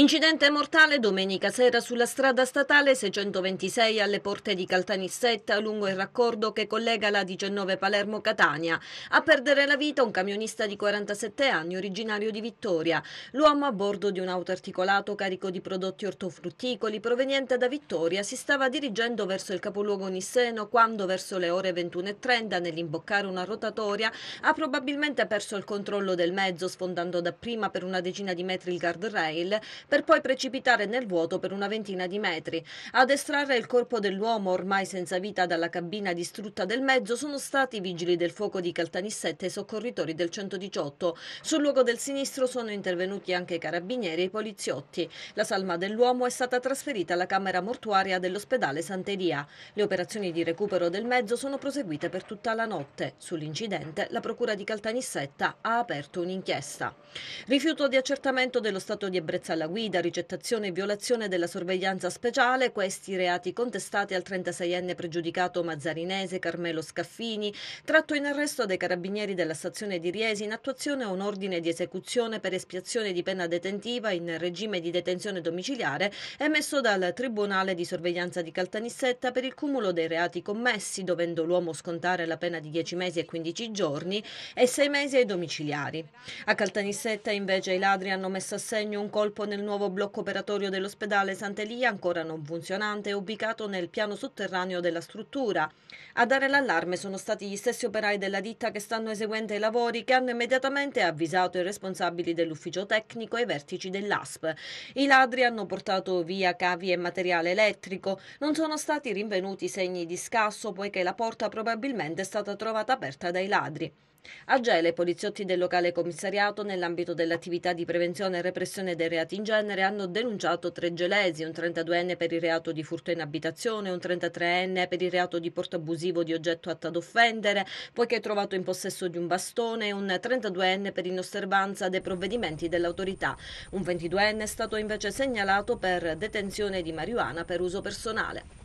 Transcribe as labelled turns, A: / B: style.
A: Incidente mortale domenica sera sulla strada statale 626 alle porte di Caltanissetta lungo il raccordo che collega la 19 Palermo-Catania. A perdere la vita un camionista di 47 anni originario di Vittoria. L'uomo a bordo di un auto articolato carico di prodotti ortofrutticoli proveniente da Vittoria si stava dirigendo verso il capoluogo Nisseno quando verso le ore 21.30 nell'imboccare una rotatoria ha probabilmente perso il controllo del mezzo sfondando dapprima per una decina di metri il guardrail per poi precipitare nel vuoto per una ventina di metri. Ad estrarre il corpo dell'uomo ormai senza vita dalla cabina distrutta del mezzo sono stati i vigili del fuoco di Caltanissette e i soccorritori del 118. Sul luogo del sinistro sono intervenuti anche i carabinieri e i poliziotti. La salma dell'uomo è stata trasferita alla camera mortuaria dell'ospedale Santeria. Le operazioni di recupero del mezzo sono proseguite per tutta la notte. Sull'incidente la procura di Caltanissetta ha aperto un'inchiesta. Rifiuto di accertamento dello stato di ebbrezza alla guida, ricettazione e violazione della sorveglianza speciale, questi reati contestati al 36enne pregiudicato mazzarinese Carmelo Scaffini, tratto in arresto dai carabinieri della stazione di Riesi in attuazione a un ordine di esecuzione per espiazione di pena detentiva in regime di detenzione domiciliare emesso dal Tribunale di sorveglianza di Caltanissetta per il cumulo dei reati commessi, dovendo l'uomo scontare la pena di 10 mesi e 15 giorni e 6 mesi ai domiciliari. A Caltanissetta invece i ladri hanno messo a segno un colpo nel nel nuovo blocco operatorio dell'ospedale Sant'Elia, ancora non funzionante, ubicato nel piano sotterraneo della struttura. A dare l'allarme sono stati gli stessi operai della ditta che stanno eseguendo i lavori che hanno immediatamente avvisato i responsabili dell'ufficio tecnico e i vertici dell'ASP. I ladri hanno portato via cavi e materiale elettrico. Non sono stati rinvenuti segni di scasso poiché la porta probabilmente è stata trovata aperta dai ladri. A i poliziotti del locale commissariato, nell'ambito dell'attività di prevenzione e repressione dei reati in genere, hanno denunciato tre gelesi, un 32enne per il reato di furto in abitazione, un 33enne per il reato di porto abusivo di oggetto atto ad offendere, poiché trovato in possesso di un bastone, e un 32enne per inosservanza dei provvedimenti dell'autorità. Un 22enne è stato invece segnalato per detenzione di marijuana per uso personale.